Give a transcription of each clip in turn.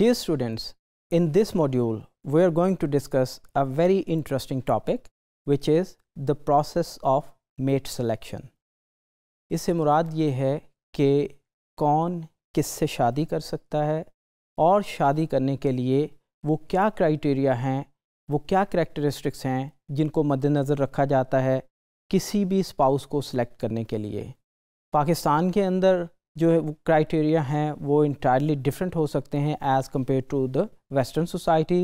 Dear students, in this module, we are going to discuss a very interesting topic, which is the process of mate selection. इससे मुराद ये है कि कौन किससे शादी कर सकता है और शादी करने के लिए वो क्या क्राइटेरिया हैं वो क्या करेक्टरिस्टिक्स हैं जिनको मद्दनज़र रखा जाता है किसी भी स्पाउस को सिलेक्ट करने के लिए पाकिस्तान के अंदर जो है क्राइटेरिया हैं वो इंटायरली डिफरेंट हो सकते हैं as compare to the western society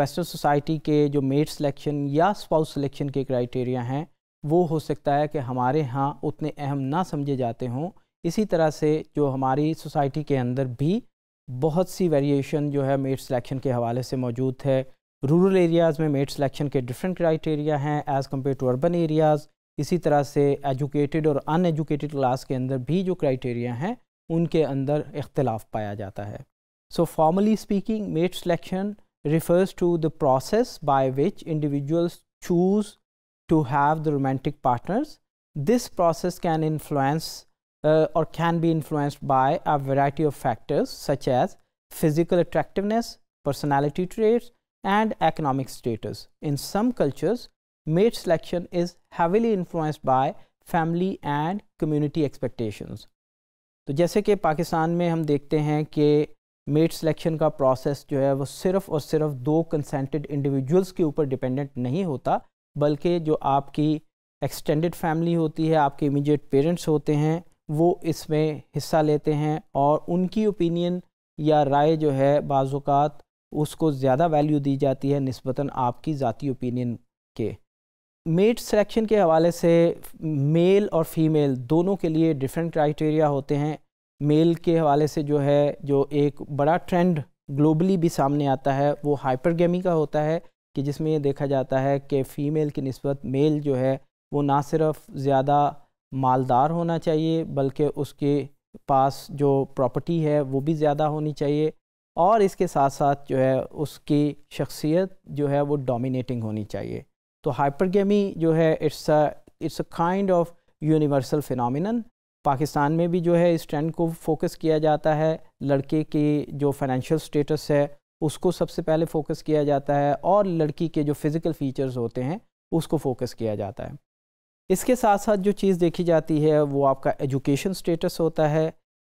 western society के जो मेट सिलेक्शन या स्पाउस सिलेक्शन के क्राइटेरिया हैं वो हो सकता है कि हमारे यहाँ उतने अहम ना समझे जाते हों इसी तरह से जो हमारी सोसाइटी के अंदर भी बहुत सी वेरिएशन जो है मेट सिलेक्शन के हवाले से मौजूद है रूरल एरियाज़ में मेट सिलेक्शन के डिफरेंट क्राइटेरिया हैं as compare to urban areas इसी तरह से एजुकेटेड और अनएजुकेटेड क्लास के अंदर भी जो क्राइटेरिया हैं उनके अंदर इख्तलाफ़ पाया जाता है so formally speaking mate selection refers to the process by which individual choose to have the romantic partners this process can influence or can be influenced by a variety of factors such as physical attractiveness personality traits and economic status in some cultures mate selection is heavily influenced by family and community expectations. तो जैसे कि पाकिस्तान में हम देखते हैं कि met selection का process जो है वो सिर्फ़ और सिर्फ दो कंसेंटेड इंडिविजुअल्स के ऊपर डिपेंडेंट नहीं होता बल्कि जो आपकी एक्सटेंडेड फैमिली होती है आपके इमीडिएट पेरेंट्स होते हैं वो इसमें हिस्सा लेते हैं और उनकी ओपिनियन या राय जो है बाज़ात उसको ज़्यादा वैल्यू दी जाती है नस्बता आपकी ज़ाती ओपिनियन के मेट सिलेक्शन के हवाले से मेल और फीमेल दोनों के लिए डिफरेंट क्राइटेरिया होते हैं मेल के हवाले से जो है जो एक बड़ा ट्रेंड ग्लोबली भी सामने आता है वो हाइपरगेमी का होता है कि जिसमें ये देखा जाता है कि फ़ीमेल की नस्बत मेल जो है वो ना सिर्फ ज़्यादा मालदार होना चाहिए बल्कि उसके पास जो प्रॉपर्टी है वो भी ज़्यादा होनी चाहिए और इसके साथ साथ जो है उसकी शख्सियत जो है वो डोमिनेटिंग होनी चाहिए तो हाइपरगेमी जो है it's it's a kind of universal phenomenon Pakistan में भी जो है इस ट्रेंड को फोकस किया जाता है लड़के की जो फाइनेंशियल स्टेटस है उसको सबसे पहले फोकस किया जाता है और लड़की के जो फिज़िकल फ़ीचर्स होते हैं उसको फोकस किया जाता है इसके साथ साथ जो चीज़ देखी जाती है वो आपका एजुकेशन स्टेटस होता है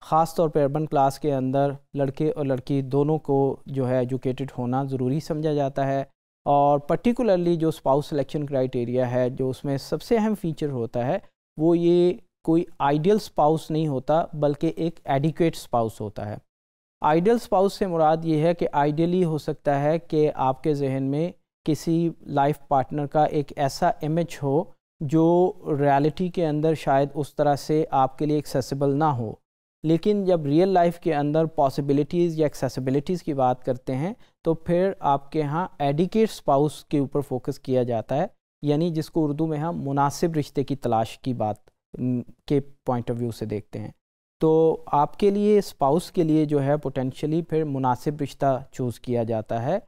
ख़ास तौर पर अर्बन क्लास के अंदर लड़के और लड़की दोनों को जो है एजुकेटेड होना ज़रूरी समझा जाता है और पर्टिकुलरली जो स्पाउस सिलेक्शन क्राइटेरिया है जो उसमें सबसे अहम फीचर होता है वो ये कोई आइडियल स्पाउस नहीं होता बल्कि एक एडिकेट स्पाउस होता है आइडियल स्पाउस से मुराद ये है कि आइडियली हो सकता है कि आपके जहन में किसी लाइफ पार्टनर का एक ऐसा इमेज हो जो रियलिटी के अंदर शायद उस तरह से आपके लिए एक्सेसिबल ना हो लेकिन जब रियल लाइफ के अंदर पॉसिबिलिटीज़ या एक्सेसिबिलिटीज़ की बात करते हैं तो फिर आपके यहाँ एडिकेट स्पाउस के ऊपर फोकस किया जाता है यानी जिसको उर्दू में हम मुनासिब रिश्ते की तलाश की बात के पॉइंट ऑफ व्यू से देखते हैं तो आपके लिए स्पाउस के लिए जो है पोटेंशली फिर मुनासिब रिश्ता चूज़ किया जाता है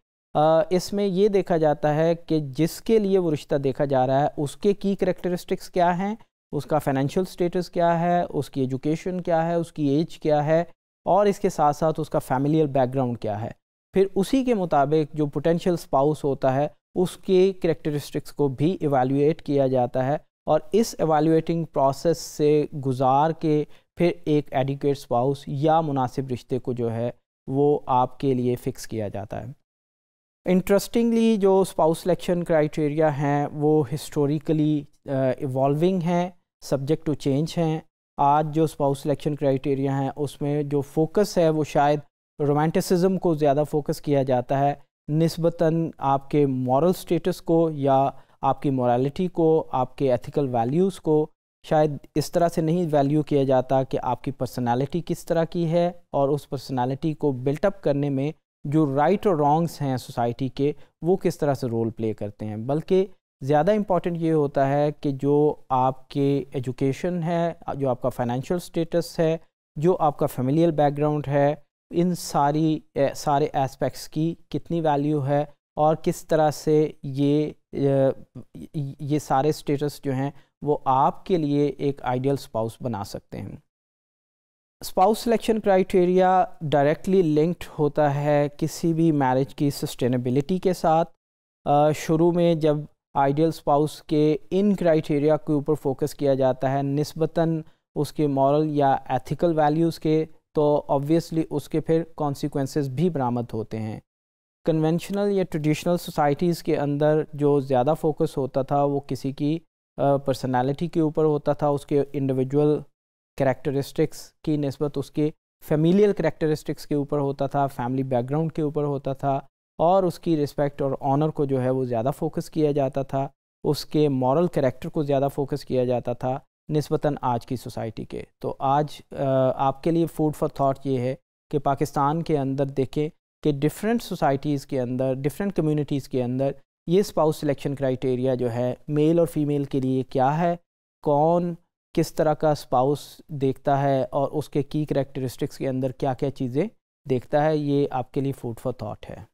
इसमें ये देखा जाता है कि जिसके लिए वो रिश्ता देखा जा रहा है उसके की करेक्टरिस्टिक्स क्या हैं उसका फाइनेंशियल स्टेटस क्या है उसकी एजुकेशन क्या है उसकी एज क्या है और इसके साथ साथ उसका फैमिलियल बैकग्राउंड क्या है फिर उसी के मुताबिक जो पोटेंशियल स्पाउस होता है उसके करेक्टरिस्टिक्स को भी एवेल्यूएट किया जाता है और इस एवेल्यूएटिंग प्रोसेस से गुजार के फिर एक एडिकेट स्पाउस या मुनासिब रिश्ते को जो है वो आपके लिए फ़िक्स किया जाता है इंटरेस्टिंगली जो स्पाउस सिलेक्शन क्राइटेरिया हैं वो हिस्टोरिकली इवॉल्विंग हैं सब्जेक्ट टू चेंज हैं आज जो स्पाउस सिलेक्शन क्राइटेरिया हैं उसमें जो फोकस है वो शायद रोमांटिसिज्म को ज़्यादा फोकस किया जाता है नस्बता आपके मॉरल स्टेटस को या आपकी मॉरलिटी को आपके एथिकल वैल्यूज़ को शायद इस तरह से नहीं वैल्यू किया जाता कि आपकी पर्सनालिटी किस तरह की है और उस पर्सनालिटी को बिल्टअप करने में जो राइट और रॉन्ग्स हैं सोसाइटी के वो किस तरह से रोल प्ले करते हैं बल्कि ज़्यादा इम्पॉर्टेंट ये होता है कि जो आपके एजुकेशन है जो आपका फाइनेंशियल स्टेटस है जो आपका फैमिलियल बैकग्राउंड है इन सारी सारे एस्पेक्ट्स की कितनी वैल्यू है और किस तरह से ये ये सारे स्टेटस जो हैं वो आपके लिए एक आइडियल स्पाउस बना सकते हैं spouse selection criteria directly linked होता है किसी भी मैरिज की सस्टेनेबिलिटी के साथ शुरू में जब आइडियल स्पाउस के इन क्राइटेरिया के ऊपर फोकस किया जाता है नस्बता उसके मॉरल या एथिकल वैल्यूज़ के तो ऑब्वियसली उसके फिर कॉन्सिक्वेंसेस भी बरामद होते हैं कन्वेंशनल या ट्रेडिशनल सोसाइटीज़ के अंदर जो ज़्यादा फोकस होता था वो किसी की पर्सनालिटी के ऊपर होता था उसके इंडिविजुअल करेक्टरिस्टिक्स की नस्बत उसके फेमिलियल करेक्टरिस्टिक्स के ऊपर होता था फैमिली बैकग्राउंड के ऊपर होता था और उसकी रिस्पेक्ट और ऑनर को जो है वो ज़्यादा फोकस किया जाता था उसके मॉरल करेक्टर को ज़्यादा फोकस किया जाता था नस्बता आज की सोसाइटी के तो आज आपके लिए फूड फॉर थाट ये है कि पाकिस्तान के अंदर देखें कि डिफरेंट सोसाइटीज़ के अंदर डिफरेंट कम्यूनिटीज़ के अंदर ये स्पाउस सिलेक्शन क्राइटेरिया जो है मेल और फीमेल के लिए क्या है कौन किस तरह का स्पाउस देखता है और उसके की करेक्टरिस्टिक्स के अंदर क्या क्या चीज़ें देखता है ये आपके लिए फूड फॉर थाट है